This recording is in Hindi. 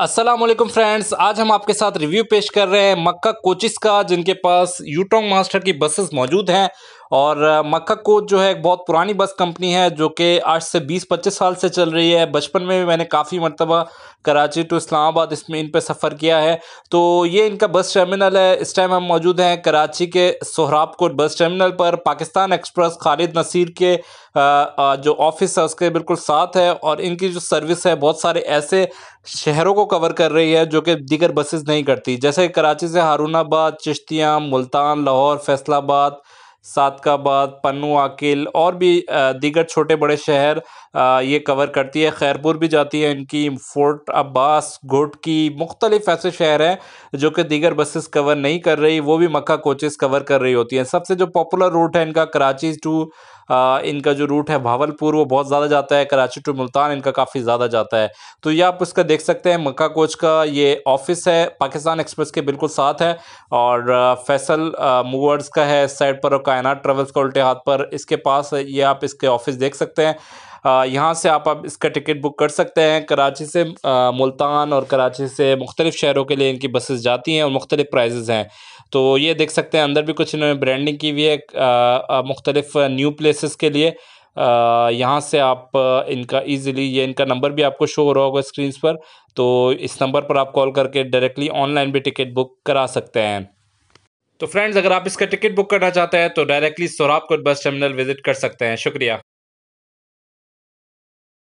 अस्सलाम वालेकुम फ्रेंड्स आज हम आपके साथ रिव्यू पेश कर रहे हैं मक्का कोचिस का जिनके पास यूटोंग मास्टर की बसेस मौजूद हैं और मक्का कोच जो है एक बहुत पुरानी बस कंपनी है जो कि आज से बीस पच्चीस साल से चल रही है बचपन में भी मैंने काफ़ी मरतबा कराची टू इस्लामाबाद इसमें इन पर सफ़र किया है तो ये इनका बस टर्मिनल है इस टाइम हम मौजूद हैं कराची के सोहराब कोट बस टर्मिनल पर पाकिस्तान एक्सप्रेस खालिद नसीर के जो ऑफिस है उसके बिल्कुल साथ है और इनकी जो सर्विस है बहुत सारे ऐसे शहरों को कवर कर रही है जो कि दीगर बसेस नहीं करती जैसे कराची से हारूनाबाद चिश्तियाँ मुल्तान लाहौर फैसलाबाद सादकाबाद पन्नू आकिल और भी दीगर छोटे बड़े शहर ये कवर करती है खैरपुर भी जाती है इनकी फोर्ट अब्बास घुट की मुख्तलिफ ऐसे शहर हैं जो कि दीगर बसेस कवर नहीं कर रही वो भी मक्का कोचेस कवर कर रही होती हैं सबसे जो पॉपुलर रूट है इनका कराची टू इनका जो रूट है भावलपुर वो बहुत ज़्यादा जाता है कराची टू मुल्तान इनका काफ़ी ज़्यादा जाता है तो ये आप इसका देख सकते हैं मक्का कोच का ये ऑफिस है पाकिस्तान एक्सप्रेस के बिल्कुल साथ है और फैसल मूवर्स का है साइड पर और कायनात ट्रेवल्स का उल्टे हाथ पर इसके पास ये आप इसके ऑफिस देख सकते हैं यहाँ से आप अब इसका टिकट बुक कर सकते हैं कराची से मुल्तान और कराची से मुख्तलिफ़ शहरों के लिए इनकी बसेस जाती हैं और मुख्तलिफ़ प्राइजेज़ हैं तो ये देख सकते हैं अंदर भी कुछ इन्होंने ब्रांडिंग की हुई है मुख्तलिफ़ न्यू प्लेसेस के लिए यहाँ से आप इनका इजीली ये इनका नंबर भी आपको शो हो रहा होगा स्क्रीन पर तो इस नंबर पर आप कॉल करके डायरेक्टली ऑनलाइन भी टिकट बुक करा सकते हैं तो फ्रेंड्स अगर आप इसका टिकट बुक करना चाहते हैं तो डायरेक्टली सोराबकोट बस टर्मिनल विजिट कर सकते हैं शुक्रिया